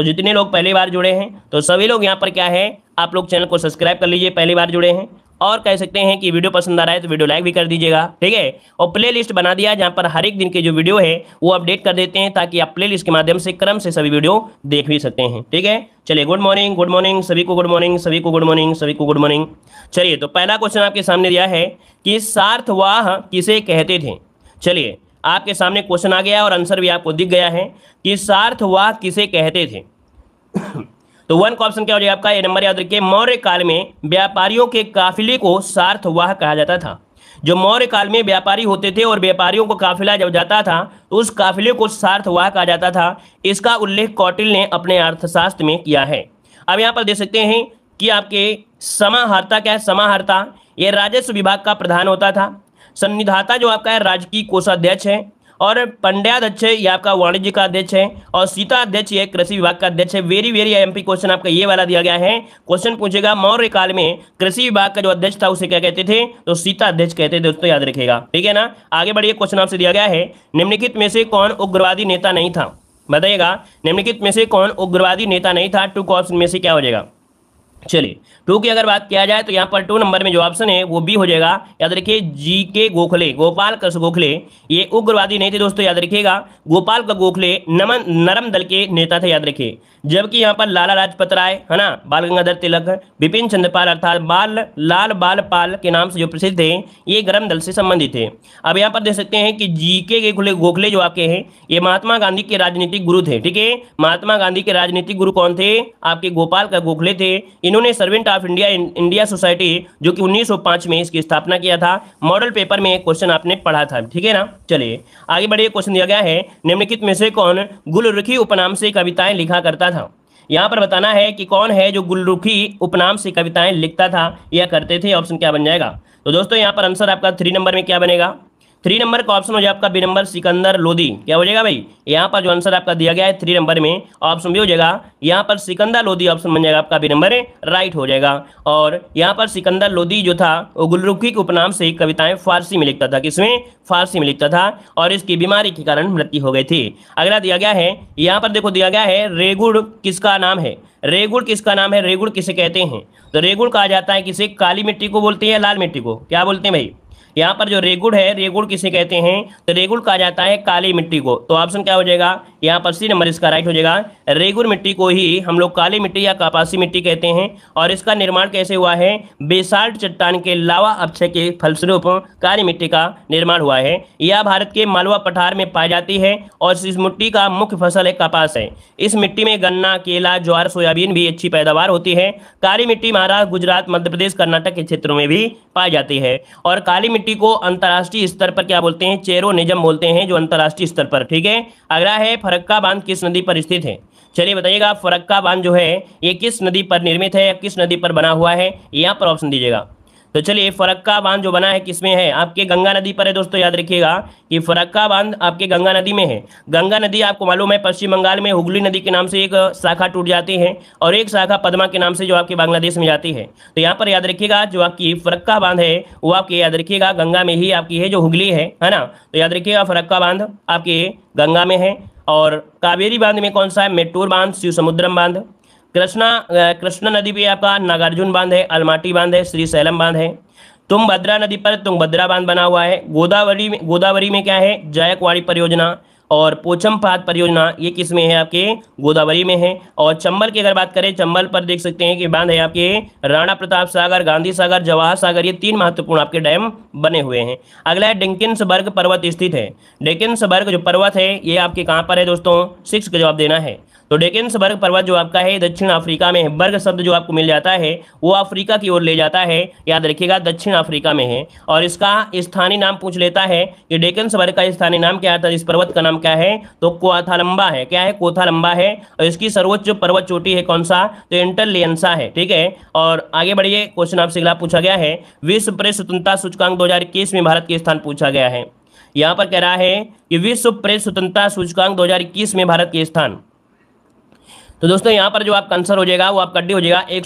तो जितने लोग पहली बार जुड़े हैं तो सभी लोग यहाँ पर क्या है आप लोग चैनल को सब्सक्राइब कर लीजिए पहली बार जुड़े हैं और कह सकते हैं कि वीडियो पसंद आ रहा है तो वीडियो लाइक भी कर दीजिएगा ठीक है और प्लेलिस्ट बना दिया जहां पर हर एक दिन के जो वीडियो है वो अपडेट कर देते हैं ताकि आप प्ले लिस्ट के माध्यम से क्रम से सभी वीडियो देख भी सकते हैं ठीक है चलिए गुड मॉर्निंग गुड मॉर्निंग सभी को गुड मॉर्निंग सभी को गुड मॉर्निंग सभी को गुड मॉर्निंग चलिए तो पहला क्वेश्चन आपके सामने दिया है कि सार्थवाह किसे कहते थे चलिए आपके सामने क्वेश्चन आ गया और आंसर भी आपको दिख गया है कि सार्थवाह किसे कहते थे तो वन का ऑप्शन क्या हो जाएगा आपका ये नंबर याद रखिए मौर्य काल में व्यापारियों के काफिले को सार्थवाह कहा जाता था जो मौर्य काल में व्यापारी होते थे और व्यापारियों को काफिला जब जाता था तो उस काफिले को सार्थवाह कहा जाता था इसका उल्लेख कौटिल ने अपने अर्थशास्त्र में किया है अब यहाँ पर देख सकते हैं कि आपके समाहर्ता क्या है समाहर्ता ये राजस्व विभाग का प्रधान होता था संविधाता जो आपका है राजकीय कोषाध्यक्ष है और पंड्याद अच्छे ये आपका वाणिज्य का अध्यक्ष है और सीता अध्यक्ष ये कृषि विभाग का अध्यक्ष है वेरी वेरी एमपी क्वेश्चन आपका ये वाला दिया गया है क्वेश्चन पूछेगा मौर्य काल में कृषि विभाग का जो अध्यक्ष था उसे क्या कहते थे तो सीता अध्यक्ष कहते थे दोस्तों याद रखेगा ठीक है ना आगे बढ़िए क्वेश्चन आपसे दिया गया है निम्नलिखित में से कौन उग्रवादी नेता नहीं था बताइएगा निम्नलिखित में से कौन उग्रवादी नेता नहीं था टू क्वेश्चन में से क्या हो जाएगा चलिए टू की अगर बात किया जाए तो यहाँ पर टू नंबर में जो ऑप्शन है वो बी हो जाएगा याद रखिए जी के गोखले गोपाल कृष्ण गोखले ये उग्रवादी नहीं थे दोस्तों याद रखिएगा गोपाल का गोखले नमन नरम दल के नेता थे याद रखिए जबकि यहाँ पर लाला लाजपत राय है ना बाल गंगाधर तिलक विपिन चंद्रपाल अर्थात बाल लाल बाल पाल के नाम से जो प्रसिद्ध थे ये गर्म दल से संबंधित थे अब यहाँ पर देख सकते हैं कि जी के गोखले गोखले जो आपके हैं ये महात्मा गांधी के राजनीतिक गुरु थे ठीक है महात्मा गांधी के राजनीतिक गुरु कौन थे आपके गोपाल का गोखले थे इन्होंने servant of India India society जो कि 1905 में इसकी स्थापना किया था मॉडल पेपर में क्वेश्चन आपने पढ़ा था ठीक है ना चलिए आगे बढ़िए क्वेश्चन दिया गया है निम्नलिखित में से कौन गुलरुखी उपनाम से कविताएं लिखा करता था यहाँ पर बताना है कि कौन है जो गुलरुखी उपनाम से कविताएं लिखता था या करते थे ऑप्शन क्या बन जाएगा तो दोस्तों यहाँ पर आंसर आपका थ्री नंबर में क्या बनेगा थ्री नंबर का ऑप्शन हो जाएगा आपका बी नंबर सिकंदर लोधी क्या हो जाएगा भाई यहाँ पर जो आंसर आपका दिया गया है थ्री नंबर में ऑप्शन भी हो जाएगा यहाँ पर सिकंदर लोधी ऑप्शन बन जाएगा आपका बी नंबर राइट हो जाएगा और यहाँ पर सिकंदर लोधी जो था वो गुलरुखी के उपनाम से कविताएं फारसी में लिखता था किसमें फारसी में लिखता था और इसकी बीमारी के कारण मृत्यु हो गई थी अगला दिया गया है यहाँ पर देखो दिया गया है रेगुड़ किसका नाम है रेगुड़ किसका नाम है रेगुड़ किसे कहते हैं तो रेगुड़ कहा जाता है किसे काली मिट्टी को बोलते हैं लाल मिट्टी को क्या बोलते हैं भाई यहाँ पर जो रेगुड़ है रेगुड़ किसे कहते हैं तो रेगुड़ कहा जाता है काली मिट्टी को तो ऑप्शन क्या हो जाएगा यहाँ पर सी नंबर इसका राइट हो जाएगा रेगुड़ मिट्टी को ही हम लोग काली मिट्टी या कपासी मिट्टी कहते हैं और इसका निर्माण कैसे हुआ है बेसाल्ट चट्टान के लावा अक्षय के फलस्वरूप काली मिट्टी का निर्माण हुआ है यह भारत के मालवा पठार में पाई जाती है और इस मिट्टी का मुख्य फसल है कपास है इस मिट्टी में गन्ना केला ज्वार सोयाबीन भी अच्छी पैदावार होती है काली मिट्टी महाराष्ट्र गुजरात मध्य प्रदेश कर्नाटक के क्षेत्रों में भी पाई जाती है और काली कमिटी को अंतर्राष्ट्रीय स्तर पर क्या बोलते हैं चेरो निजम बोलते हैं जो अंतर्राष्ट्रीय स्तर पर ठीक है अगला है फरक्का बांध किस नदी पर स्थित है चलिए बताइएगा फरक्का बांध जो है ये किस नदी पर निर्मित है किस नदी पर बना हुआ है यहाँ पर ऑप्शन दीजिएगा तो चलिए फरक्का बांध जो बना है किसमें है आपके गंगा नदी पर है दोस्तों याद रखिएगा कि फरक्का बांध आपके गंगा नदी में है गंगा नदी आपको मालूम है पश्चिम बंगाल में हुगली नदी के नाम से एक शाखा टूट जाती है और एक शाखा पदमा के नाम से जो आपके बांग्लादेश में जाती है तो यहाँ पर याद रखिएगा जो आपकी फरक्का बांध है वो आपके याद रखिएगा गंगा में ही आपकी है जो हुगली है है ना तो याद रखिएगा फरक्का बांध आपके गंगा में है और कावेरी बांध में कौन सा है मेट्टूर बांध शिव समुद्रम बांध कृष्णा कृष्णा नदी भी आपका नागार्जुन बांध है अलमाटी बांध है श्री सैलम बांध है तुंगभद्रा नदी पर तुंगभद्रा बांध बना हुआ है गोदावरी में गोदावरी में क्या है जायकवाड़ी परियोजना और पोचम पाद परियोजना ये किस में है आपके गोदावरी में है और चंबल की अगर बात करें चंबल पर देख सकते हैं कि बांध है आपके राणा प्रताप सागर गांधी सागर जवाहर सागर ये तीन महत्वपूर्ण आपके डैम बने हुए हैं अगला है डिंकिन्सबर्ग पर्वत स्थित है डिंकिन्सबर्ग जो पर्वत है ये आपके कहाँ पर है दोस्तों सिक्स का जवाब देना है तो डेकेंसबर्ग पर्वत जो आपका है दक्षिण अफ्रीका में है बर्ग शब्द जो आपको मिल जाता है वो अफ्रीका की ओर ले जाता है याद रखिएगा दक्षिण अफ्रीका में है और इसका स्थानीय नाम पूछ लेता है कि डेकेंसबर्ग का स्थानीय नाम क्या है तो इस पर्वत का नाम क्या है तो कोथालंबा है क्या है कोथालंबा है और इसकी सर्वोच्च पर्वत चोटी है कौन सा तो इंटरलियंसा है ठीक है और आगे बढ़िए क्वेश्चन आपसे अगला पूछा गया है विश्व प्रेस स्वतंत्रता सूचकांक दो में भारत के स्थान पूछा गया है यहाँ पर कह रहा है कि विश्व प्रेस स्वतंत्रता सूचकांक 2021 में भारत के स्थान तो दोस्तों यहाँ पर जो आपका आंसर हो जाएगा वो आपका डी हो जाएगा एक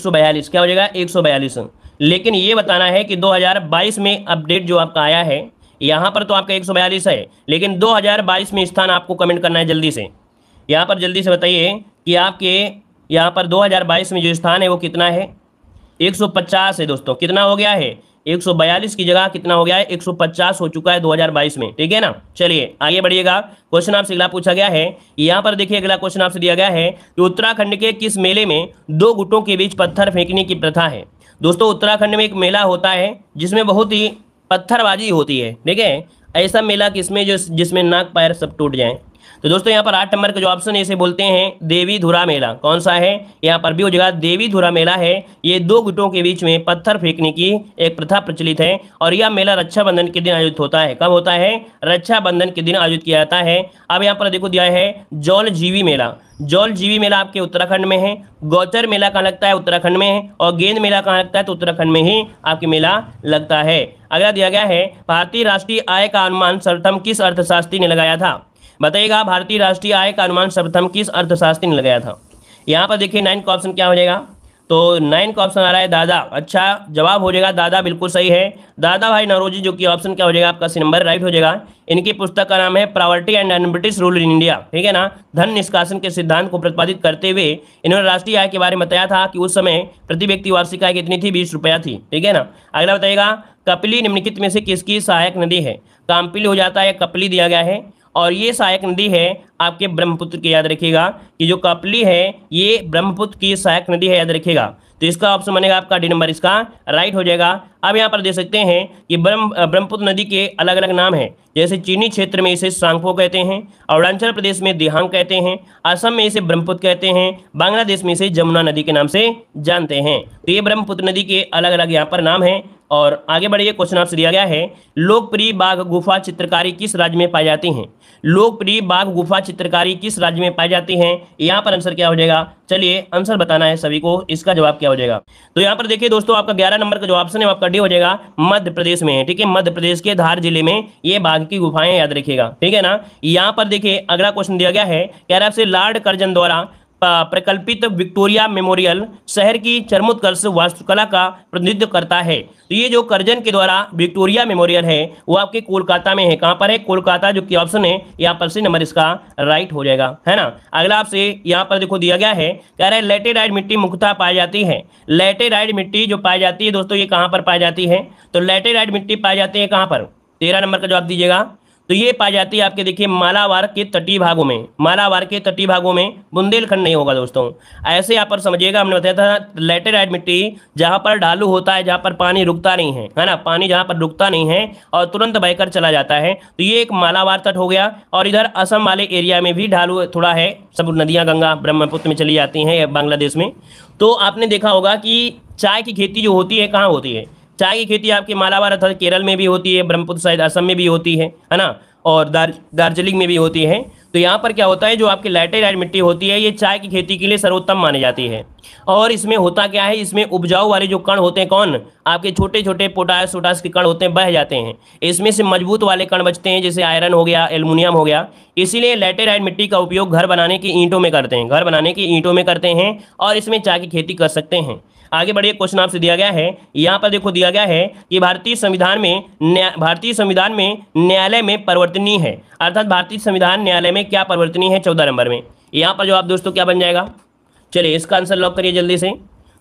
क्या हो जाएगा एक लेकिन ये बताना है कि 2022 में अपडेट जो आपका आया है यहाँ पर तो आपका बयालीस है लेकिन 2022 में स्थान आपको कमेंट करना है जल्दी से यहाँ पर जल्दी से बताइए कि आपके यहाँ पर 2022 में जो स्थान है वो कितना है 150 है दोस्तों कितना हो गया है 142 की जगह कितना हो गया है 150 हो चुका है 2022 में ठीक है ना चलिए आगे बढ़िएगा क्वेश्चन आपसे अगला पूछा गया है यहाँ पर देखिए अगला क्वेश्चन आपसे दिया गया है कि उत्तराखंड के किस मेले में दो गुटों के बीच पत्थर फेंकने की प्रथा है दोस्तों उत्तराखंड में एक मेला होता है जिसमें बहुत ही पत्थरबाजी होती है ठीक है ऐसा मेला किसमें जो जिसमें नाक पैर सब टूट जाए तो दोस्तों यहाँ पर आठ नंबर का जो ऑप्शन है इसे बोलते हैं देवी धुरा मेला कौन सा है यहाँ पर भी हो जाएगा देवी धुरा मेला है ये दो गुटों के बीच में पत्थर फेंकने की एक प्रथा प्रचलित है और यह मेला रक्षाबंधन के दिन आयोजित होता है कब होता है रक्षाबंधन के दिन आयोजित किया जाता है अब यहाँ पर देखो दिया है जौल जीवी मेला जौल जीवी मेला आपके उत्तराखंड में है गौचर मेला कहाँ लगता है उत्तराखंड में है और गेंद मेला कहाँ लगता है तो उत्तराखंड में ही आपके मेला लगता है अगला दिया गया है भारतीय राष्ट्रीय आय का अनुमान सर्वथम किस अर्थशास्त्री ने लगाया था बताइएगा भारतीय राष्ट्रीय आय का अनुमान सर्वप्रथम किस अर्थशास्त्री ने लगाया था यहाँ पर देखिए नाइन्थ ऑप्शन क्या हो जाएगा तो नाइन्थ ऑप्शन आ रहा है दादा अच्छा जवाब हो जाएगा दादा बिल्कुल सही है दादा भाई नरोजी जो कि ऑप्शन क्या हो जाएगा आपका सी नंबर राइट हो जाएगा इनकी पुस्तक का नाम है poverty and unBritish rule in India ठीक है ना धन निष्कासन के सिद्धांत को प्रतिपादित करते हुए इन्होंने राष्ट्रीय आय के बारे में बताया था कि उस समय प्रति व्यक्ति वार्षिक आय कितनी थी बीस रुपया थी ठीक है ना अगला बताइएगा कपिली निम्नलिखित में से किसकी सहायक नदी है कामपिली हो जाता है कपिली दिया गया है और ये सहायक नदी है आपके ब्रह्मपुत्र की याद रखिएगा कि जो कपली है ये ब्रह्मपुत्र की सहायक नदी है याद रखिएगा तो इसका ऑप्शन बनेगा आपका डी नंबर इसका राइट हो जाएगा अब यहाँ पर देख सकते हैं कि ब्रह्म ब्रह्मपुत्र नदी के अलग अलग नाम हैं जैसे चीनी क्षेत्र में इसे सांगपो कहते हैं अरुणाचल प्रदेश में देहांग कहते हैं असम में इसे ब्रह्मपुत्र कहते हैं बांग्लादेश में इसे जमुना नदी के नाम से जानते हैं तो ये ब्रह्मपुत्र नदी के अलग अलग यहाँ पर नाम हैं और आगे बढ़िए क्वेश्चन आपसे दिया गया है लोकप्रिय बाघ गुफा चित्रकारी किस राज्य में पाई जाती हैं लोकप्रिय बाघ गुफा चित्रकारी किस राज्य में पाई जाती हैं यहाँ पर आंसर क्या हो जाएगा चलिए आंसर बताना है सभी को इसका जवाब क्या हो जाएगा तो यहाँ पर देखिए दोस्तों आपका ग्यारह नंबर का जो ऑप्शन है आपका डी हो जाएगा मध्य प्रदेश में ठीक है मध्य प्रदेश के धार जिले में ये बाघ की गुफाएं याद रखिएगा ठीक है ना यहाँ पर देखिए अगला क्वेश्चन दिया गया है कह रहा है आपसे लॉर्ड कर्जन द्वारा प्रकल्पित विक्टोरिया मेमोरियल शहर की चरमोत्कर्ष वास्तुकला का प्रतिनिधित्व करता है तो ये जो कर्जन के द्वारा विक्टोरिया मेमोरियल है वो आपके कोलकाता में है कहाँ पर है कोलकाता जो कि ऑप्शन है यहाँ पर से नंबर इसका राइट हो जाएगा है ना अगला आपसे यहाँ पर देखो दिया गया है कह रहा है लेटेराइड मिट्टी मुख्यतः पाई जाती है लेटेराइड मिट्टी जो पाई जाती है दोस्तों ये कहाँ पर पाई जाती है तो लेटेराइड मिट्टी पाई जाती है कहाँ पर तेरह नंबर का जवाब दीजिएगा तो ये पाई जाती है आपके देखिए मालावार के तटीय भागों में मालावार के तटीय भागों में बुंदेलखंड नहीं होगा दोस्तों ऐसे यहाँ पर समझिएगा हमने बताया था लेटेराइट मिट्टी जहाँ पर ढालू होता है जहाँ पर पानी रुकता नहीं है है ना पानी जहाँ पर रुकता नहीं है और तुरंत बहकर चला जाता है तो ये एक मालावार तट हो गया और इधर असम वाले एरिया में भी ढालू थोड़ा है सब नदियाँ गंगा ब्रह्मपुत्र में चली जाती हैं बांग्लादेश में तो आपने देखा होगा कि चाय की खेती जो होती है कहाँ होती है चाय की खेती आपके मालाबार अर्थात केरल में भी होती है ब्रह्मपुत्र शायद असम में भी होती है है ना और दार दार्जिलिंग में भी होती है तो यहाँ पर क्या होता है जो आपकी लैटेराइट मिट्टी होती है ये चाय की खेती के लिए सर्वोत्तम मानी जाती है और इसमें होता क्या है इसमें उपजाऊ वाले जो कण होते हैं कौन आपके छोटे छोटे पोटास वोटास के कण होते हैं बह जाते हैं इसमें से मजबूत वाले कण बचते हैं जैसे आयरन हो गया एल्यूमिनियम हो गया इसीलिए लेटेराइट मिट्टी का उपयोग घर बनाने की ईंटों में करते हैं घर बनाने की ईंटों में करते हैं और इसमें चाय की खेती कर सकते हैं आगे बढ़िए क्वेश्चन आपसे दिया गया है यहाँ पर देखो दिया गया है कि भारतीय संविधान में भारतीय संविधान में न्यायालय में परिवर्तनीय है अर्थात भारतीय संविधान न्यायालय में क्या परिवर्तनीय है चौदह नंबर में यहाँ पर जो आप दोस्तों क्या बन जाएगा चलिए इसका आंसर लॉक करिए जल्दी से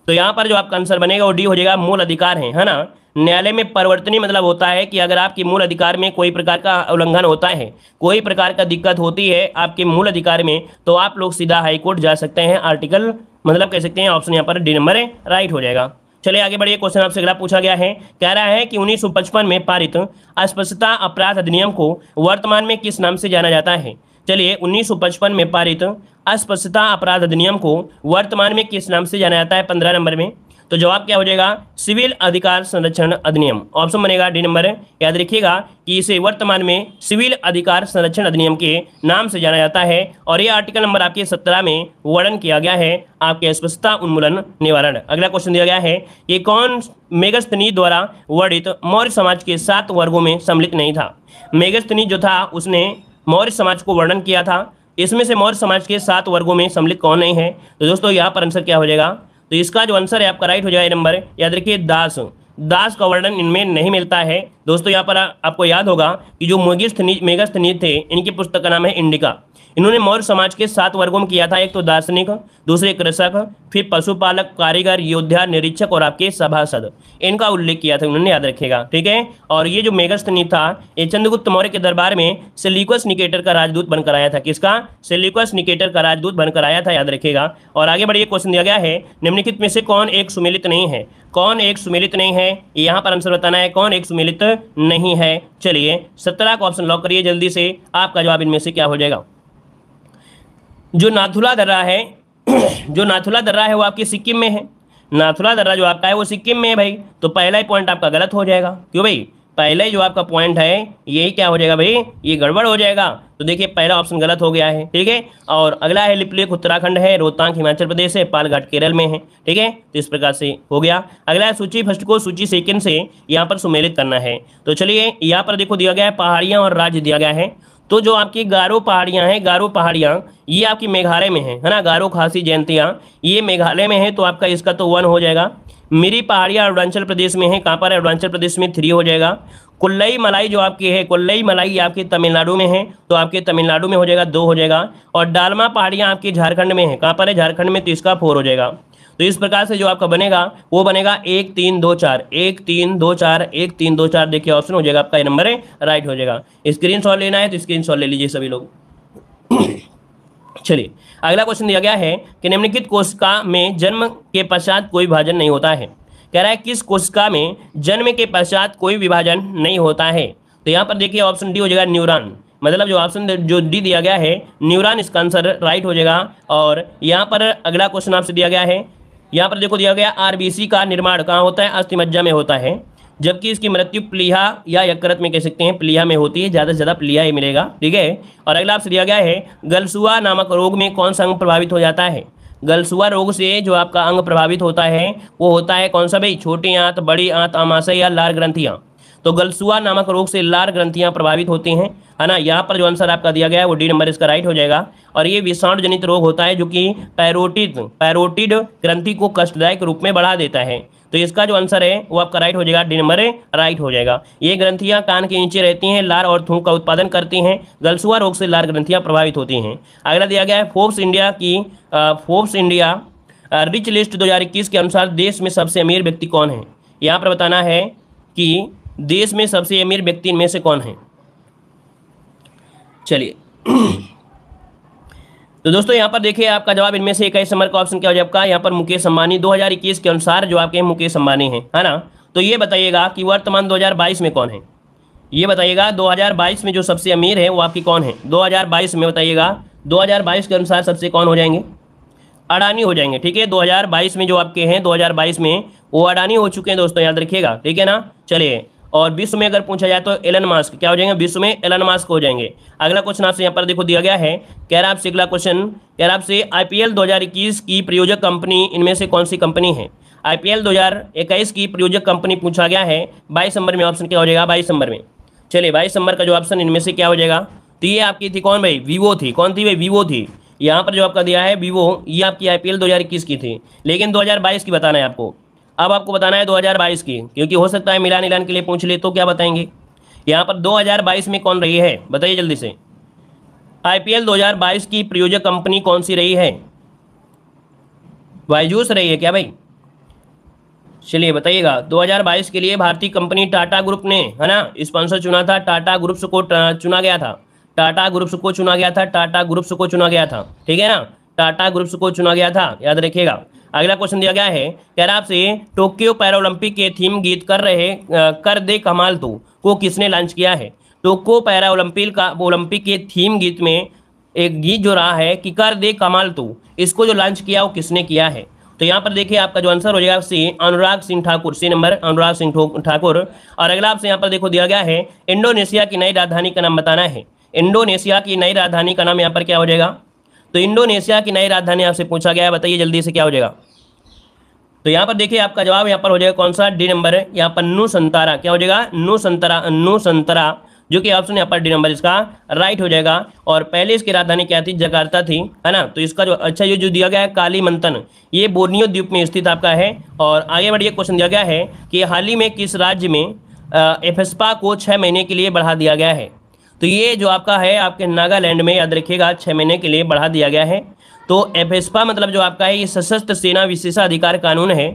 तो यहाँ पर जो आपका आंसर बनेगा वो डी हो जाएगा मूल अधिकार है है ना न्यायालय में परिवर्तनीय मतलब होता है कि अगर आपके मूल अधिकार में कोई प्रकार का उल्लंघन होता है कोई प्रकार का दिक्कत होती है आपके मूल अधिकार में तो आप लोग सीधा हाईकोर्ट जा सकते हैं आर्टिकल मतलब कह सकते हैं ऑप्शन यहाँ पर डी नंबर राइट हो जाएगा चलिए आगे बढ़िए क्वेश्चन आपसे अगला पूछा गया है कह रहा है कि उन्नीस में पारित अस्पष्टता अपराध अधिनियम को वर्तमान में किस नाम से जाना जाता है चलिए 1955 में पारित अस्पष्टता अपराध अधिनियम को वर्तमान में किस नाम से जाना जाता है पंद्रह नंबर में तो जवाब क्या हो जाएगा सिविल अधिकार संरक्षण अधिनियम ऑप्शन बनेगा डी नंबर याद रखिएगा कि इसे वर्तमान में सिविल अधिकार संरक्षण अधिनियम के नाम से जाना जाता है और ये आर्टिकल नंबर आपके सत्रह में वर्णन किया गया है आपके स्पष्टता उन्मूलन निवारण अगला क्वेश्चन दिया गया है ये कौन मेगस्तनी द्वारा वर्णित मौर्य समाज के सात वर्गों में सम्मिलित नहीं था मेगस्तनी जो था उसने मौर्य समाज को वर्णन किया था इसमें से मौर्य समाज के सात वर्गों में सम्मिलित कौन नहीं है तो दोस्तों यहाँ पर आंसर क्या हो जाएगा तो इसका जो आंसर है आपका राइट हो जाएगा नंबर याद रखिए दास दास का वर्णन इनमें नहीं मिलता है दोस्तों यहाँ पर आपको याद होगा कि जो मेगस्थनीज मेगस्थनी थे इनकी पुस्तक का नाम है इंडिका इन्होंने मौर्य समाज के सात वर्गों में किया था एक तो दार्शनिक दूसरे कृषक फिर पशुपालक कारीगर योद्धा निरीक्षक और आपके सभासद इनका उल्लेख किया था उन्होंने याद रखेगा ठीक है और ये जो मेघस्थनी था ये चंद्रगुप्त मौर्य के दरबार में सिलिकस निकेटर का राजदूत बनकर आया था किसका सिलिकस निकेटर का राजदूत बनकर आया था याद रखेगा और आगे बढ़िए क्वेश्चन दिया गया है निम्नलिखित में से कौन एक सुमिलित नहीं है कौन एक सुमिलित नहीं है यहाँ पर आंसर बताना है कौन एक सुमिलित नहीं है चलिए सत्रह का ऑप्शन लॉक करिए जल्दी से आपका जवाब इनमें से क्या हो जाएगा जो नाथुला दर्रा है जो नाथुला दर्रा है वो आपके सिक्किम में है नाथुला दर्रा जो आपका है वो सिक्किम में है भाई तो पहला ही पॉइंट आपका गलत हो जाएगा क्यों भाई पहला ही जो आपका पॉइंट है यही क्या हो जाएगा भाई ये गड़बड़ हो जाएगा तो देखिए पहला ऑप्शन गलत हो गया है ठीक है और अगला है लिपलेख उत्तराखंड है रोहतांग हिमाचल प्रदेश है पालघाट केरल में है ठीक है तो इस प्रकार से हो गया अगला है सूची फर्स्ट को सूची सेकेंड से यहाँ पर सुमेलित करना है तो चलिए यहाँ पर देखो दिया गया है पहाड़ियाँ और राज्य दिया गया है तो जो आपकी गारो पहाड़ियाँ हैं गारो पहाड़ियाँ ये आपकी मेघालय में है है ना गारो खासी जयंतियाँ ये मेघालय में है तो आपका इसका तो वन हो जाएगा मिरी पहाड़ियाँ अरुणाचल प्रदेश में है कहाँ पर अरुणाचल प्रदेश में थ्री हो जाएगा कुल्लई मलाई जो आपकी है कुल्लई मलाई आपकी तमिलनाडु में है तो आपके तमिलनाडु में हो जाएगा दो हो जाएगा और डालमा पहाड़ियाँ आपकी झारखंड में है कहाँ पर है झारखंड में तो इसका फोर हो जाएगा तो इस प्रकार से जो आपका बनेगा वो बनेगा एक तीन दो चार एक तीन दो चार एक तीन दो चार देखिए ऑप्शन हो जाएगा आपका ये नंबर है राइट हो जाएगा स्क्रीन लेना है तो स्क्रीन ले लीजिए सभी लोग चलिए अगला क्वेश्चन दिया गया है कि निम्नलिखित कोशिका में जन्म के पश्चात कोई विभाजन नहीं होता है कह रहा है किस कोशिका में जन्म के पश्चात कोई विभाजन नहीं होता है तो यहाँ पर देखिए ऑप्शन डी हो जाएगा न्यूरॉन मतलब जो ऑप्शन जो डी दिया गया है न्यूरॉन इसका आंसर राइट हो जाएगा और यहाँ पर अगला क्वेश्चन आपसे दिया गया है यहाँ पर देखो दिया गया आरबीसी का निर्माण कहाँ होता है अस्थिमज्जा में होता है जबकि इसकी मृत्यु प्लीहा या यकृत में कह सकते हैं प्लीहा में होती है ज़्यादा से ज़्यादा प्लीहा ही मिलेगा ठीक है और अगला आपसे दिया गया है गलसुआ नामक रोग में कौन सा अंग प्रभावित हो जाता है गलसुआ रोग से जो आपका अंग प्रभावित होता है वो होता है कौन सा भाई छोटी आंत बड़ी आंत आमाशय या लाल ग्रंथियाँ तो गलसुआ नामक रोग से लार ग्रंथियां प्रभावित होती हैं है ना यहाँ पर जो आंसर आपका दिया गया है वो डी नंबर इसका राइट हो जाएगा और ये विषाणु जनित रोग होता है जो कि पैरोटिड पैरोटिड ग्रंथि को कष्टदायक रूप में बढ़ा देता है तो इसका जो आंसर है वो आपका राइट हो जाएगा डी नंबर राइट हो जाएगा ये ग्रंथियां कान के नीचे रहती हैं लार और थूक का उत्पादन करती हैं गलसुआ रोग से लार ग्रंथियां प्रभावित होती हैं अगला दिया गया है फोर्ब्स इंडिया की फोर्ब्स इंडिया रिच लिस्ट दो के अनुसार देश में सबसे अमीर व्यक्ति कौन है यहाँ पर बताना है कि देश में सबसे अमीर व्यक्ति इनमें से कौन है चलिए तो दोस्तों यहाँ पर देखिए आपका जवाब इनमें से एक ऐसे का ऑप्शन क्या हो जाए आपका यहाँ पर मुकेश अंबानी 2021 के अनुसार जो आपके मुकेश अंबानी हैं है ना तो ये बताइएगा कि वर्तमान 2022 में कौन है ये बताइएगा 2022 में जो सबसे अमीर है वो आपकी कौन है 2022 में बताइएगा 2022 के अनुसार सबसे कौन हो जाएंगे अडानी हो जाएंगे ठीक है दो में जो आपके हैं दो में वो अडानी हो चुके हैं दोस्तों याद रखिएगा ठीक है ना चलिए और विश्व में अगर पूछा जाए तो एलन मास्क क्या हो जाएंगे विश्व में एलन मास्क हो जाएंगे अगला क्वेश्चन आपसे यहाँ पर देखो दिया गया है कह रहा आपसे अगला क्वेश्चन कह रहा आपसे आईपीएल 2021 की प्रयोजक कंपनी इनमें से कौन सी कंपनी है आईपीएल 2021 की प्रयोजक कंपनी पूछा गया है बाईस नंबर में ऑप्शन क्या हो जाएगा बाईस नंबर में चलिए बाईस नंबर का जो ऑप्शन इनमें से क्या हो जाएगा तो ये आपकी थी कौन भाई वीवो थी कौन थी भाई वीवो थी यहाँ पर जो आपका दिया है वीवो ये आपकी आईपीएल इक्कीस की थी लेकिन बाईस की बताना है आपको अब आपको बताना है 2022 की क्योंकि हो सकता है मिलान इलान के लिए पूछ ले तो क्या बताएंगे यहाँ पर 2022 में कौन रही है बताइए जल्दी से आईपीएल 2022 की प्रयोजक कंपनी कौन सी रही है वायजूस रही है क्या भाई चलिए बताइएगा 2022 के लिए भारतीय कंपनी टाटा ग्रुप ने है ना स्पॉन्सर चुना था टाटा ग्रुप्स को चुना गया था टाटा ग्रुप्स को चुना गया था टाटा ग्रुप्स को चुना गया था ठीक है ना टाटा ग्रुप्स को चुना गया था याद रखिएगा अगला क्वेश्चन दिया गया है कह रहा आपसे टोक्यो पैरालंपिक के थीम गीत कर रहे कर दे कमाल तो को किसने लॉन्च किया है टोक्यो पैरालंपिक का ओलंपिक के थीम गीत में एक गीत जो रहा है कि कर दे कमाल तो इसको जो लॉन्च किया वो किसने किया है तो यहाँ पर देखिए आपका जो आंसर हो जाएगा C Anurag Singh Thakur C number Anurag Singh Thakur और अगला आपसे यहाँ पर देखो दिया गया है इंडोनेशिया की नई राजधानी का नाम बताना है इंडोनेशिया की नई राजधानी का नाम यहाँ पर क्या हो जाएगा तो इंडोनेशिया की नई राजधानी आपसे पूछा गया है बताइए जल्दी से क्या हो जाएगा तो यहाँ पर देखिए आपका जवाब यहाँ पर हो जाएगा कौन सा डी नंबर है यहाँ पर नू संतारा क्या हो जाएगा नू संतरा नू संतरा जो कि ऑप्शन यहाँ पर डी नंबर इसका राइट हो जाएगा और पहले इसकी राजधानी क्या थी जकार्ता थी है ना तो इसका जो अच्छा ये जो दिया गया है काली मंथन ये बोर्नियो द्वीप में स्थित आपका है और आगे बढ़िए क्वेश्चन दिया गया है कि हाल ही में किस राज्य में एफेस्पा को छः महीने के लिए बढ़ा दिया गया है तो ये जो आपका है आपके नागालैंड में याद रखिएगा छः महीने के लिए बढ़ा दिया गया है तो एफएसपा मतलब जो आपका है ये सशस्त्र सेना विशेषाधिकार कानून है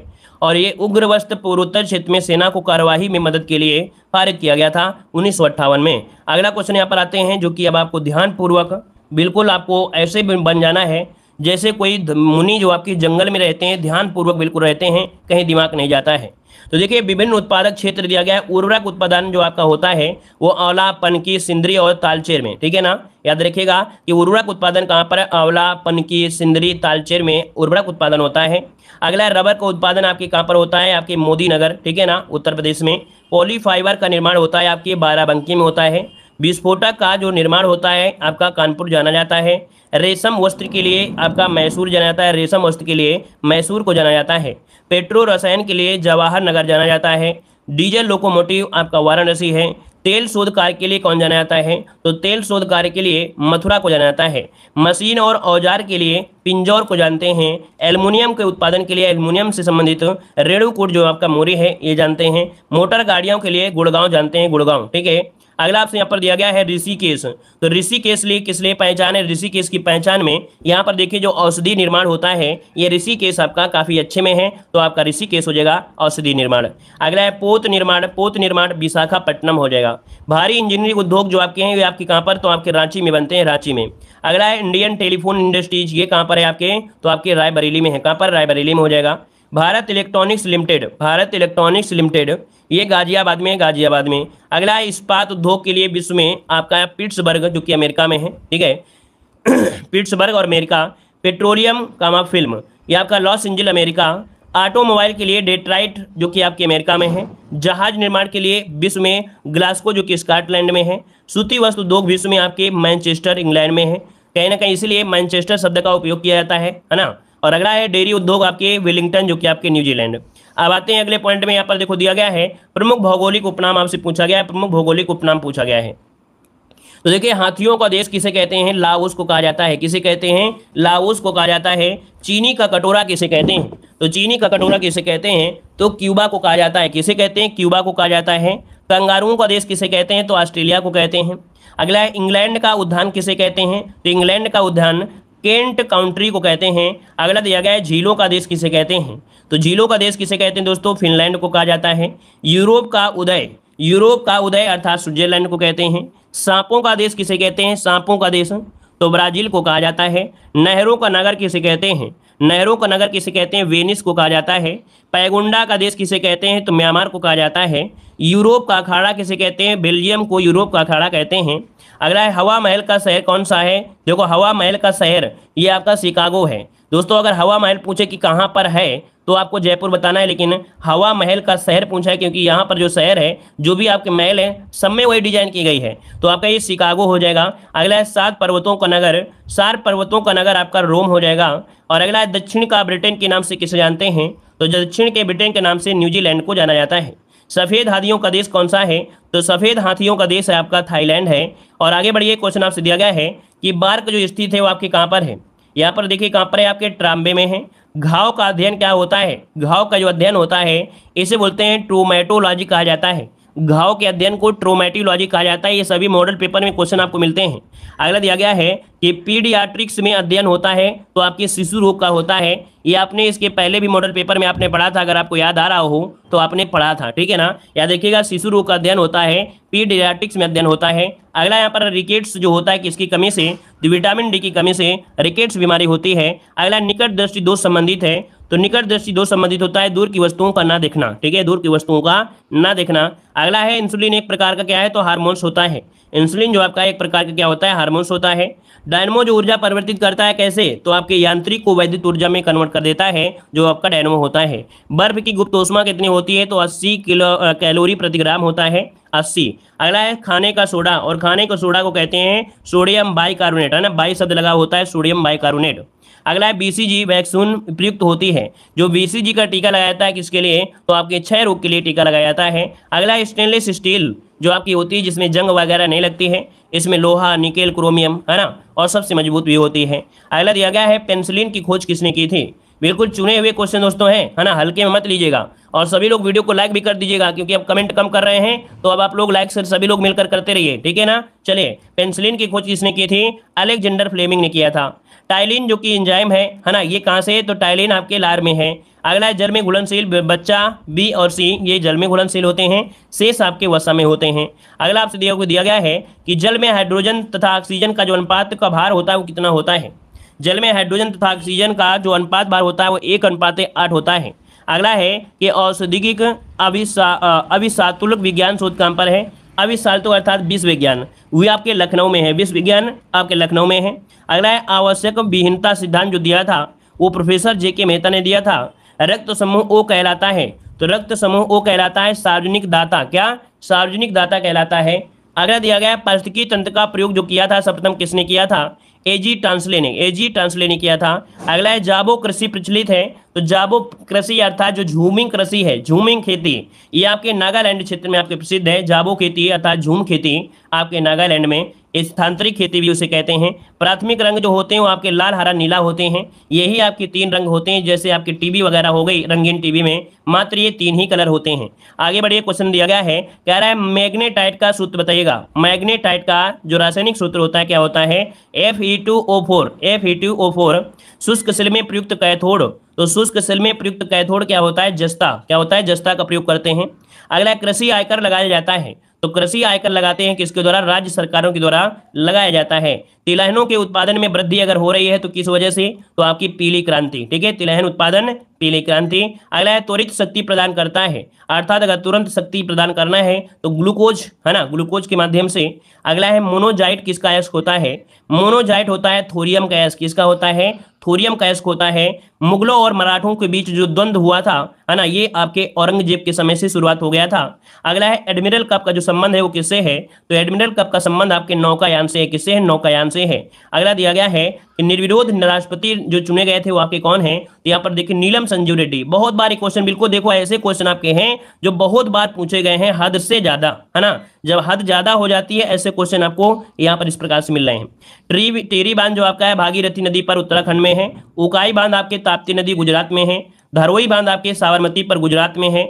और ये उग्र वस्त्र पूर्वोत्तर क्षेत्र में सेना को कार्यवाही में मदद के लिए पारित किया गया था उन्नीस में अगला क्वेश्चन यहाँ पर आते हैं जो कि अब आपको ध्यानपूर्वक बिल्कुल आपको ऐसे बन जाना है जैसे कोई मुनि जो आपकी जंगल में रहते हैं ध्यान पूर्वक बिल्कुल रहते हैं कहीं दिमाग नहीं जाता है तो देखिए विभिन्न उत्पादक क्षेत्र दिया गया है उर्वरक उत्पादन जो आपका होता है वो आंवला पनकी सिंदरी और तालचेर में ठीक है ना याद रखिएगा कि उर्वरक उत्पादन कहाँ पर है आंवला पनकी सिंदरी तालचेर में उर्वरक उत्पादन होता है अगला रबर का उत्पादन आपके कहाँ पर होता है आपके मोदी नगर ठीक है ना उत्तर प्रदेश में पॉलीफाइबर का निर्माण होता है आपके बाराबंकी में होता है विस्फोटक का जो निर्माण होता है आपका कानपुर जाना जाता है रेशम वस्त्र के लिए आपका मैसूर जाना जाता है रेशम वस्त्र के लिए मैसूर को जाना जाता है पेट्रो रसायन के लिए जवाहर नगर जाना जाता है डीजल लोकोमोटिव आपका वाराणसी है तेल शोध कार्य के लिए कौन जाना जाता है तो तेल शोध कार्य के लिए मथुरा को जाना जाता है मशीन और औजार के लिए पिंजौर को जानते हैं एल्युमिनियम के उत्पादन के लिए एल्युमिनियम से संबंधित रेणुकूट जो आपका मोरी है ये जानते हैं मोटर गाड़ियों के लिए गुड़गांव जानते हैं गुड़गांव ठीक है अगला आपसे यहाँ पर दिया गया है ऋषिकेश तो ऋषिकेश लिए किस लिए पहचान है ऋषिकेश की पहचान में यहाँ पर देखिए जो औषधि निर्माण होता है ये ऋषिकेश आपका काफी अच्छे में है तो आपका ऋषिकेश हो जाएगा औषधि निर्माण अगला है पोत निर्माण पोत निर्माण विशाखापट्टनम हो जाएगा भारी इंजीनियरिंग उद्योग जो आपके हैं ये आपके कहाँ पर तो आपके रांची में बनते हैं रांची में अगला है इंडियन टेलीफोन इंडस्ट्रीज ये कहाँ पर है आपके तो आपके रायबरेली में है कहाँ पर रायबरेली में हो जाएगा Bharat Electronics Limited Bharat Electronics Limited ये गाजियाबाद में है गाजियाबाद में अगला है इस्पात उद्योग के लिए विश्व में आपका पिट्सबर्ग जो कि अमेरिका में है ठीक है पिट्सबर्ग और अमेरिका पेट्रोलियम कामा फिल्म ये आपका लॉस एंजल अमेरिका ऑटोमोबाइल के लिए डेट्राइट जो कि आपके अमेरिका में है जहाज निर्माण के लिए विश्व में ग्लास्को जो कि स्कॉटलैंड में है सूती वस्तु उद्योग विश्व में आपके मैनचेस्टर इंग्लैंड में है कहीं ना कहीं इसलिए मैनचेस्टर शब्द का उपयोग किया जाता है है ना और अगला है डेयरी उद्योग आपके वेलिंगटन जो कि आपके न्यूजीलैंड अब आते हैं अगले पॉइंट में यहाँ पर देखो दिया गया है प्रमुख भौगोलिक उपनाम आपसे पूछा गया है प्रमुख भौगोलिक उपनाम पूछा गया है तो देखिए हाथियों का देश किसे कहते हैं लाओस को कहा जाता है किसे कहते हैं लाओस को कहा जाता है चीनी का कटोरा किसे कहते हैं तो चीनी का कटोरा किसे कहते हैं तो क्यूबा को कहा जाता है किसे कहते हैं क्यूबा को कहा जाता है कंगारुओं का देश किसे कहते हैं तो ऑस्ट्रेलिया को कहते हैं अगला है इंग्लैंड का उद्यान किसे कहते हैं तो इंग्लैंड का उद्यान केंट काउंट्री को कहते हैं अगला दिया गया है झीलों का देश किसे कहते हैं तो झीलों का देश किसे कहते हैं दोस्तों फिनलैंड को कहा जाता है यूरोप का उदय यूरोप का उदय अर्थात स्विट्जरलैंड को कहते हैं सांपों का देश किसे कहते हैं सांपों का देश तो ब्राजील को कहा जाता है नहरों का नगर किसे कहते हैं नेहरू का नगर किसे कहते हैं वेनिस को कहा जाता है पैगुंडा का देश किसे कहते हैं तो म्यांमार को कहा जाता है यूरोप का अखाड़ा किसे कहते हैं बेल्जियम को यूरोप का अखाड़ा कहते हैं अगला है हवा महल का शहर कौन सा है देखो हवा महल का शहर ये आपका शिकागो है दोस्तों अगर हवा महल पूछे कि कहाँ पर है तो आपको जयपुर बताना है लेकिन हवा महल का शहर पूछा है क्योंकि यहाँ पर जो शहर है जो भी आपके महल है सब में वही डिजाइन की गई है तो आपका ये शिकागो हो जाएगा अगला है सात पर्वतों का नगर सात पर्वतों का नगर आपका रोम हो जाएगा और अगला है दक्षिण का ब्रिटेन के नाम से किसे जानते हैं तो दक्षिण के ब्रिटेन के नाम से न्यूजीलैंड को जाना जाता है सफ़ेद हाथियों का देश कौन सा है तो सफ़ेद हाथियों का देश है आपका थाईलैंड है और आगे बढ़िए क्वेश्चन आपसे दिया गया है कि बार्क जो स्थित है वो आपके कहाँ पर है यहाँ पर देखिए कहाँ पर है आपके ट्राम्बे में है घाव का अध्ययन क्या होता है घाव का जो अध्ययन होता है इसे बोलते हैं ट्रोमेटोलॉजी कहा जाता है घाव के अध्ययन को ट्रोमेटोलॉजी कहा जाता है ये सभी मॉडल पेपर में क्वेश्चन आपको मिलते हैं अगला दिया गया है कि पीडियाट्रिक्स में अध्ययन होता है तो आपके शिशु रोग का होता है ये आपने इसके पहले भी मॉडल पेपर में आपने पढ़ा था अगर आपको याद आ रहा हो तो आपने पढ़ा था ठीक है ना या देखिएगा शिशु रोग का अध्ययन होता है पीडियाट्रिक्स में अध्ययन होता है अगला यहाँ पर रिकेट्स जो होता है किसकी कमी से विटामिन डी की कमी से रिकेट्स बीमारी होती है अगला निकट दृष्टि दोष संबंधित है तो निकट दृष्टि दोष संबंधित होता है दूर की वस्तुओं का ना देखना ठीक है दूर की वस्तुओं का ना देखना अगला है इंसुलिन एक प्रकार का क्या है तो हार्मोन्स होता है इंसुलिन जो आपका एक प्रकार का क्या होता है हार्मोन्स होता है डायनमो जो ऊर्जा परिवर्तित करता है कैसे तो आपके यांत्रिक को वैद्युत ऊर्जा में कन्वर्ट कर देता है जो आपका डायनमो होता है बर्फ की गुप्त उष्मा कितनी होती है तो अस्सी किलो कैलोरी प्रतिग्राम होता है अस्सी अगला है खाने का सोडा और खाने का सोडा को कहते हैं सोडियम बाइकार्बोनेट है ना बाई शब्द लगा होता है सोडियम बाइकार्बोनेट अगला है बीसीजी वैक्सीन प्रयुक्त होती है जो बीसीजी का टीका लगाया जाता है किसके लिए तो आपके छह रोग के लिए टीका लगाया जाता है अगला है स्टेनलेस स्टील जो आपकी होती है जिसमें जंग वगैरह नहीं लगती है इसमें लोहा निकेल क्रोमियम है ना और सबसे मजबूत भी होती है अगला दिया गया है पेंसिलिन की खोज किसने की थी बिल्कुल चुने हुए क्वेश्चन दोस्तों हैं है ना हल्के में मत लीजिएगा और सभी लोग वीडियो को लाइक भी कर दीजिएगा क्योंकि अब कमेंट कम कर रहे हैं तो अब आप लोग लाइक सभी लोग मिलकर करते रहिए ठीक है ना चलिए पेंसिलिन की खोज किसने की थी अलेक्जेंडर फ्लेमिंग ने किया था टाइलिन जो कि इंजाइम है है ना ये कहाँ से है तो टाइलिन आपके लार में है अगला है जल में घुलनशील बच्चा बी और सी ये जल में घुलनशील होते हैं शेष आपके वसा में होते हैं अगला आपसे दिया, दिया गया है कि जल में हाइड्रोजन तथा ऑक्सीजन का जो अनुपात का भार होता है वो कितना होता है जल में हाइड्रोजन तथा ऑक्सीजन का जो अनुपात बार होता है वो एक अनुपात आठ होता है अगला है कि औषधिक अभिशातुलक विज्ञान शोध काम पर है अभिशातुक अर्थात विश्व विज्ञान वे आपके लखनऊ में है विश्व विज्ञान आपके लखनऊ में है अगला है आवश्यक विहीनता सिद्धांत जो दिया था वो प्रोफेसर जे के मेहता ने दिया था रक्त समूह ओ कहलाता है तो रक्त समूह ओ कहलाता है सार्वजनिक दाता क्या सार्वजनिक दाता कहलाता है अगला दिया गया परिस्थिति तंत्र का प्रयोग जो किया था सप्तम किसने किया था एजी टंसले ने एजी टंसले ने किया था अगला है जाबो कृषि प्रचलित है तो जाबो कृषि अर्थात जो झूमिंग कृषि है झूमिंग खेती ये आपके नागालैंड क्षेत्र में आपके प्रसिद्ध है जाबो खेती अर्थात झूम खेती आपके नागालैंड में स्थानांतरिक खेती भी उसे कहते हैं प्राथमिक रंग जो होते हैं वो आपके लाल हरा नीला होते हैं यही आपके तीन रंग होते हैं जैसे आपकी टीवी वगैरह हो गई रंगीन टीवी में मात्र ये तीन ही कलर होते हैं आगे बढ़िए क्वेश्चन दिया गया है कह रहा है मैग्नेटाइट का सूत्र बताइएगा मैग्नेटाइट का जो रासायनिक सूत्र होता है क्या होता है F E two O four F E two O four शुष्क सिल में प्रयुक्त कैथोड तो शुष्क सेल में प्रयुक्त कैथोड क्या होता है जस्ता क्या होता है जस्ता का प्रयोग करते हैं अगला कृषि आयकर लगाया जाता है तो कृषि आयकर लगाते हैं किसके द्वारा राज्य सरकारों के द्वारा लगाया जाता है तिलहनों के उत्पादन में वृद्धि अगर हो रही है तो किस वजह से तो आपकी पीली क्रांति ठीक है तिलहन उत्पादन पीली क्रांति अगला है त्वरित शक्ति प्रदान करता है अर्थात अगर तुरंत शक्ति प्रदान करना है तो ग्लूकोज है ना ग्लूकोज के माध्यम से अगला है मोनोजाइट किसका अयस्क होता है मोनोजाइट होता है थोरियम का अयस्क किसका होता है थोरियम का अयस्क होता है मुगलों और मराठों के बीच जो द्वंद हुआ था है ना ये आपके औरंगजेब के समय से शुरुआत हो गया था अगला है एडमिरल कप का जो संबंध है वो किससे है तो एडमिरल कप का संबंध आपके नौकायान से है किससे है नौकायान से से है अगला दिया गया है कि निर्विरोध राष्ट्रपति जो चुने गए थे वो आपके कौन है तो यहाँ पर देखिए नीलम संजीव रेड्डी बहुत बार क्वेश्चन बिल्कुल देखो ऐसे क्वेश्चन आपके हैं जो बहुत बार पूछे गए हैं हद से ज्यादा है ना जब हद ज्यादा हो जाती है ऐसे क्वेश्चन आपको यहाँ पर इस प्रकार से मिल रहे हैं ट्री टेरी बांध जो आपका है भागीरथी नदी पर उत्तराखंड में है उकाई बांध आपके ताप्ती नदी गुजरात में है धरोई बांध आपके साबरमती पर गुजरात में है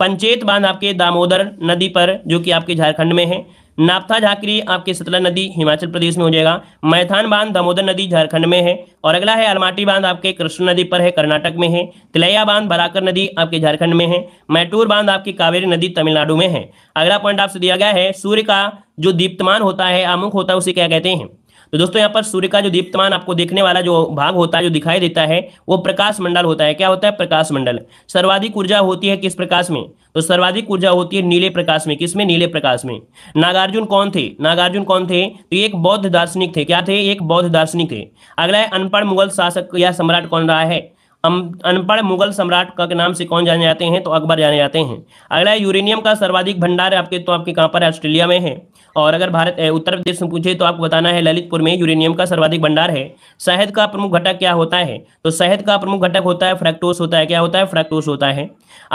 पंचेत बांध आपके दामोदर नदी पर जो कि आपके झारखंड में है नापथा झाकरी आपके सतला नदी हिमाचल प्रदेश में हो जाएगा मैथान बांध दामोदर नदी झारखंड में है और अगला है अलमाटी बांध आपके कृष्ण नदी पर है कर्नाटक में है तिलैया बांध बराकर नदी आपके झारखंड में है मैटूर बांध आपकी कावेरी नदी तमिलनाडु में है अगला पॉइंट आपसे दिया गया है सूर्य का जो दीप्तमान होता है आमुख होता है उसे क्या कहते हैं तो दोस्तों यहाँ पर सूर्य का जो दीप्तमान आपको देखने वाला जो भाग होता है जो दिखाई देता है वो प्रकाश मंडल होता है क्या होता है प्रकाश मंडल सर्वाधिक ऊर्जा होती है किस प्रकाश में तो सर्वाधिक ऊर्जा होती है नीले प्रकाश में किसमें नीले प्रकाश में नागार्जुन कौन थे नागार्जुन कौन थे तो एक बौद्ध दार्शनिक थे क्या थे एक बौद्ध दार्शनिक थे अगला है अनपढ़ मुगल शासक या सम्राट कौन रहा है अनपढ़ मुगल सम्राट का के नाम से कौन जाने जाते हैं तो अकबर जाने जाते हैं अगला यूरेनियम का सर्वाधिक भंडार आपके तो आपके कहाँ पर है ऑस्ट्रेलिया में है और अगर भारत उत्तर प्रदेश में पूछे तो आपको बताना है ललितपुर में यूरेनियम का सर्वाधिक भंडार है शहद का प्रमुख घटक क्या होता है तो शहद का प्रमुख घटक होता है फ्रैक्टोस होता है क्या होता है फ्रैक्टोस होता है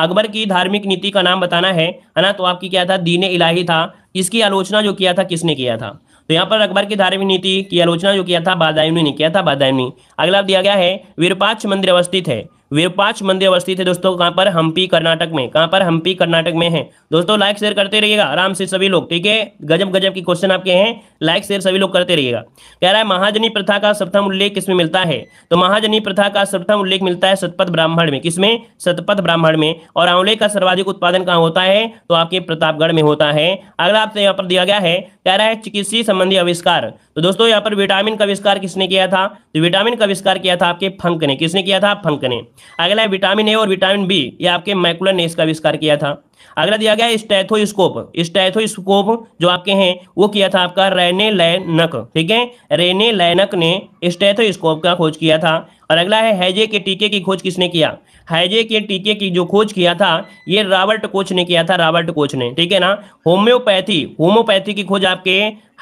अकबर की धार्मिक नीति का नाम बताना है है ना तो आपकी क्या था दीन इलाही था इसकी आलोचना जो किया था किसने किया था तो यहाँ पर अकबर की धार्मिक नीति की आलोचना जो किया था बादायूनी ने किया था बादायूनी अगला दिया गया है वीरपाक्ष मंदिर अवस्थित है वे पांच मंदिर अवस्थित है दोस्तों कहाँ पर हम्पी कर्नाटक में कहाँ पर हम्पी कर्नाटक में है दोस्तों लाइक शेयर करते रहिएगा आराम से सभी लोग ठीक है गजब गजब की क्वेश्चन आपके हैं लाइक शेयर सभी लोग करते रहिएगा कह रहा है महाजनी प्रथा का सप्तम उल्लेख किसमें मिलता है तो महाजनी प्रथा का सप्तम उल्लेख मिलता है सतपथ ब्राह्मण में किसमें सतपथ ब्राह्मण में और आंवले का सर्वाधिक उत्पादन कहाँ होता है तो आपके प्रतापगढ़ में होता है अगला आपसे यहाँ पर दिया गया है कह रहा है चिकित्सीय संबंधी आविष्कार तो दोस्तों यहाँ पर विटामिन का आविष्कार किसने किया था तो विटामिन का आविष्कार किया था आपके फंक ने किसने किया था फंक ने अगला है विटामिन ए और विटामिन बी ये आपके मैकुलर ने इसका आविष्कार किया था अगला दिया गया स्टैथोस्कोप स्टैथोस्कोप जो आपके हैं वो किया था आपका रेने लैनक ठीक है रेने लैनक ने स्टैथोस्कोप का खोज किया था और अगला है हैजे के टीके की खोज किसने किया हैजे के टीके की जो खोज किया था ये रॉबर्ट कोच ने किया था रॉबर्ट कोच ने ठीक है ना होम्योपैथी होम्योपैथी की खोज आपके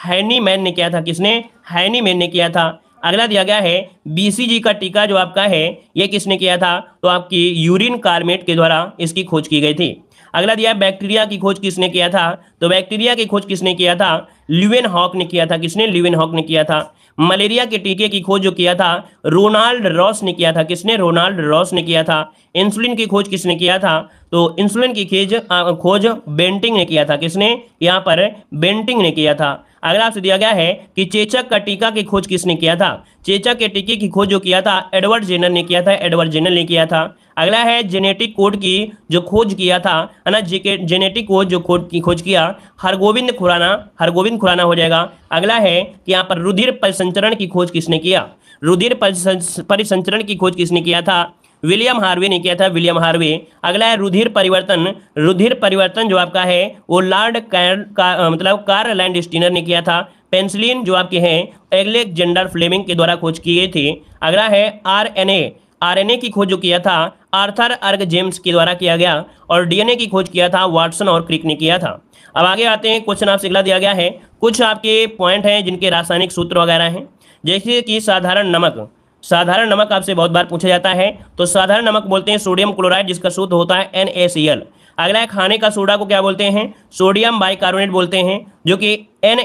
हैनीमैन ने किया था किसने हैनीमैन ने किया था अगला दिया गया है बीसीजी का टीका जो आपका है ये किसने किया था तो आपकी यूरिन कार्मेट के द्वारा इसकी खोज की गई थी अगला दिया बैक्टीरिया की खोज किसने किया था तो बैक्टीरिया की खोज किसने किया था लिवेन हॉक ने किया था किसने लिवेन हॉक ने किया था मलेरिया के टीके की खोज जो किया था रोनाल्ड रॉस ने किया था किसने रोनाल्ड रॉस ने किया था इंसुलिन की खोज किसने किया था तो इंसुलिन की खेज खोज बेंटिंग ने किया था किसने यहाँ पर बेंटिंग ने किया था अगला आपसे दिया गया है कि चेचक का टीका की खोज किसने किया था चेचक के टीके की खोज जो किया था एडवर्ड जेनर ने किया था एडवर्ड जेनर ने किया था अगला है जेनेटिक कोड की जो खोज किया था है ना जेनेटिक कोड जो खोज की खोज किया हरगोविंद खुराना हरगोविंद खुराना हो जाएगा अगला है कि यहाँ पर रुधिर परिसंचरण की खोज किसने किया रुधिर परिसंचरण की खोज किसने किया था विलियम हार्वे ने किया था विलियम हार्वे अगला है रुधिर परिवर्तन रुधिर परिवर्तन जो आपका है वो लॉर्ड कार, का, मतलब कार लैंड स्टीनर ने किया था पेंसिलिन जो आपके हैं जेंडर फ्लेमिंग के द्वारा खोज किए थे अगला है आरएनए आरएनए की खोज जो किया था आर्थर अर्ग जेम्स के द्वारा किया गया और डीएनए की खोज किया था वाटसन और क्रिक ने किया था अब आगे आते हैं क्वेश्चन आपसे अगला दिया गया है कुछ आपके पॉइंट हैं जिनके रासायनिक सूत्र वगैरह हैं जैसे कि साधारण नमक साधारण नमक आपसे बहुत बार पूछा जाता है तो साधारण नमक बोलते हैं सोडियम क्लोराइड जिसका सूत्र होता है एन अगला है खाने का सोडा को क्या बोलते हैं सोडियम बाइकार्बोनेट बोलते हैं जो कि एन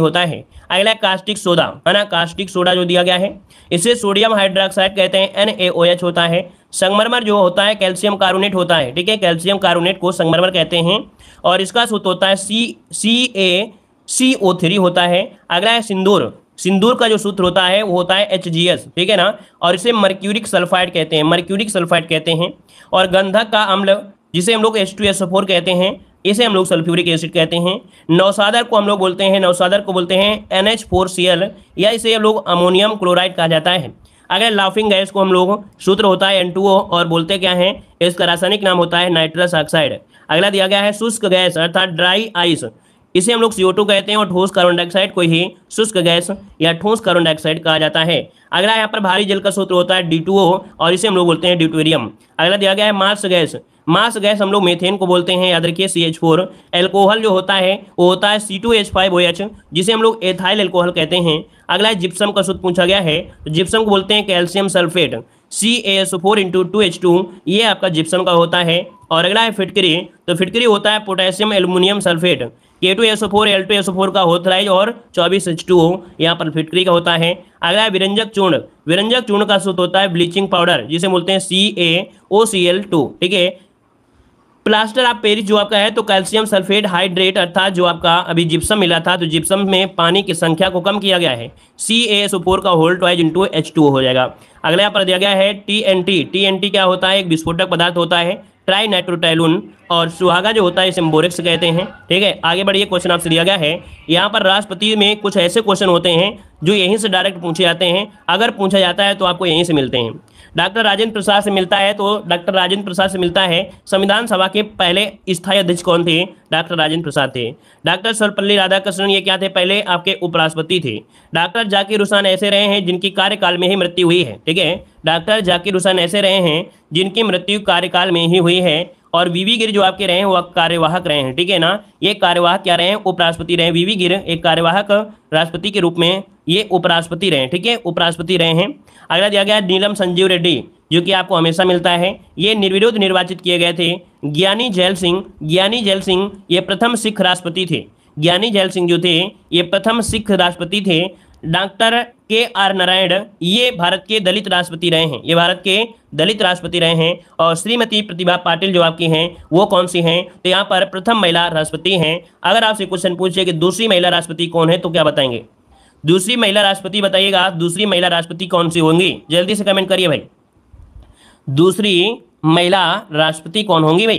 होता है अगला है कास्टिक सोडा है ना कास्टिक सोडा जो दिया गया है इसे सोडियम हाइड्रोक्साइड कहते हैं एन होता है संगमरमर जो होता है कैल्शियम कार्बोनेट होता है ठीक है कैल्शियम कार्बोनेट को संगमरमर कहते हैं और इसका सूत्र होता है सी सी ए सी ओ थ्री होता है अगला है सिंदूर सिंदूर का जो सूत्र होता है वो होता है एच ठीक है ना और इसे मर्क्यूरिक सल्फाइड कहते हैं मर्क्यूरिक सल्फाइड कहते हैं और गंधक का अम्ल जिसे हम लोग एच कहते हैं इसे हम लोग सल्फ्यूरिक एसिड कहते हैं नौसादर को हम लोग बोलते हैं नौसादर को बोलते हैं N H four C L या इसे हम लोग अमोनियम क्लोराइड कहा जाता है अगर लाफिंग गैस को हम लोग सूत्र होता है एन और बोलते क्या है इसका रासायनिक नाम होता है नाइट्रस ऑक्साइड अगला दिया गया है शुष्क गैस अर्थात ड्राई आइस इसे हम लोग सीओ कहते हैं और ठोस कार्बन डाइऑक्साइड को ही शुष्क गैस या ठोस कार्बन डाइऑक्साइड कहा जाता है अगला यहाँ पर भारी जल का सूत्र होता है डी और इसे हम लोग बोलते हैं ड्यूटेरियम अगला दिया गया है मास गैस मास गैस हम लोग मेथेन को बोलते हैं याद रखिए सी एच फोर एल्कोहल जो होता है वो होता है C two H five O H जिसे हम लोग एथाइल एल्कोहल कहते हैं अगला है जिप्सम का सूत्र पूछा गया है तो जिप्सम को बोलते हैं calcium sulphate C S four into two H two ये आपका जिप्सम का होता है और अगला है फिटकरी तो फिटकरी होता है potassium aluminium sulphate K two SO four L two SO four का होथराइज और चौबीस एच टू यहाँ पर फिटकरी का होता है अगला है विरंजक चूर्ण विरंजक चूर्ण का सूत्र होता है ब्लीचिंग पाउडर जिसे बोलते हैं सी ए ओ सी एल टू ठीक है प्लास्टर ऑफ पेरिस जो आपका है तो कैल्शियम सल्फेट हाइड्रेट अर्थात जो आपका अभी जिप्सम मिला था तो जिप्सम में पानी की संख्या को कम किया गया है सी ए एस फोर का hold twice into H two हो जाएगा अगला यहाँ पर दिया गया है T N T T N T क्या होता है एक विस्फोटक पदार्थ होता है ट्राई नाइट्रोटाइलून और सुहागा जो होता है इसे बोरेक्स कहते हैं ठीक है आगे बढ़िए क्वेश्चन आपसे दिया गया है यहाँ पर राष्ट्रपति में कुछ ऐसे क्वेश्चन होते हैं जो यहीं से डायरेक्ट पूछे जाते हैं अगर पूछा जाता है तो आपको यहीं से मिलते हैं डॉक्टर राजेंद्र प्रसाद से मिलता है तो डॉक्टर राजेंद्र प्रसाद से मिलता है संविधान सभा के पहले स्थायी अध्यक्ष कौन थे डॉक्टर राजेंद्र प्रसाद थे डॉक्टर सर्वपल्ली राधाकृष्णन ये क्या थे पहले आपके उपराष्ट्रपति थे डॉक्टर जाकिर हुसैन ऐसे रहे हैं जिनकी कार्यकाल में ही मृत्यु हुई है ठीक है डॉक्टर जाकिर हुसैन ऐसे रहे हैं जिनकी मृत्यु कार्यकाल में ही हुई है और वीवी गिर जो आपके रहे वो कार्यवाहक रहे हैं ठीक है ना ये कार्यवाहक क्या रहे हैं उपराष्ट्रपति रहे वीवी गिर एक कार्यवाहक राष्ट्रपति के रूप में ये उपराष्ट्रपति रहे ठीक है उपराष्ट्रपति रहे हैं अगला दिया गया नीलम संजीव रेड्डी जो कि आपको हमेशा मिलता है ये निर्विरोध निर्वाचित किए गए थे ज्ञानी जैल सिंह ज्ञानी जैल सिंह ये प्रथम सिख राष्ट्रपति थे ज्ञानी जैल सिंह जो थे ये प्रथम सिख राष्ट्रपति थे डॉक्टर के आर नारायण ये भारत के दलित राष्ट्रपति रहे हैं ये भारत के दलित राष्ट्रपति रहे हैं और श्रीमती प्रतिभा पाटिल जो आपकी हैं वो कौन सी हैं तो यहाँ पर प्रथम महिला राष्ट्रपति हैं अगर आपसे क्वेश्चन पूछे कि दूसरी महिला राष्ट्रपति कौन है तो क्या बताएंगे दूसरी महिला राष्ट्रपति बताइएगा दूसरी महिला राष्ट्रपति कौन सी होंगी जल्दी से कमेंट करिए भाई दूसरी महिला राष्ट्रपति कौन होंगी भाई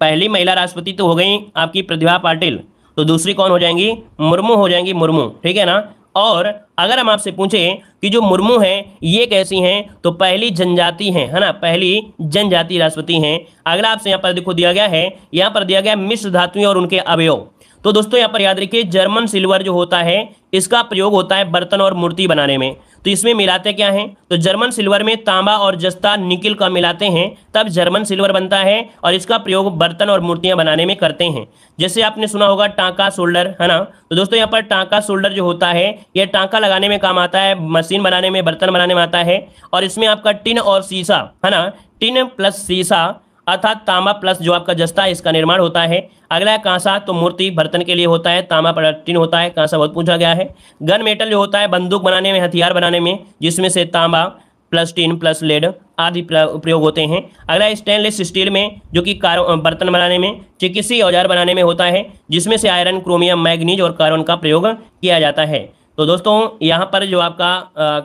पहली महिला राष्ट्रपति तो हो गई आपकी प्रतिभा पाटिल तो दूसरी कौन हो जाएंगी मुर्मू हो जाएंगी मुर्मू ठीक है ना और अगर हम आपसे पूछें कि जो मुर्मू हैं ये कैसी हैं तो पहली जनजाति हैं है ना पहली जनजाति राष्ट्रपति हैं अगला आपसे यहाँ पर देखो दिया गया है यहाँ पर दिया गया मिश्र धातुएं और उनके अवयव तो दोस्तों यहाँ पर याद रखिए जर्मन सिल्वर जो होता है इसका प्रयोग होता है बर्तन और मूर्ति बनाने में तो इसमें मिलाते क्या है तो जर्मन सिल्वर में तांबा और जस्ता निकिल का मिलाते हैं तब जर्मन सिल्वर बनता है और इसका प्रयोग बर्तन और मूर्तियां बनाने में करते हैं जैसे आपने सुना होगा टांका सोल्डर है ना तो दोस्तों यहाँ पर टांका सोल्डर जो होता है यह टांका लगाने में काम आता है मशीन बनाने में बर्तन बनाने में आता है और इसमें आपका टिन और शीशा है ना टिन प्लस शीशा अर्थात तांबा प्लस जो आपका जस्ता है इसका निर्माण होता है अगला है कांसा तो मूर्ति बर्तन के लिए होता है तांबा पलटिन होता है कांसा बहुत पूछा गया है गन मेटल जो होता है बंदूक बनाने में हथियार बनाने में जिसमें से तांबा प्लस प्लस लेड आदि प्रयोग होते हैं अगला स्टेनलेस स्टील में जो कि कार बर्तन बनाने में चिकित्सीय औजार बनाने में होता है जिसमें से आयरन क्रोमियम मैग्नीज और कार्बन का प्रयोग किया जाता है तो दोस्तों यहाँ पर जो आपका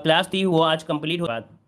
क्लास थी वो आज कंप्लीट हो रहा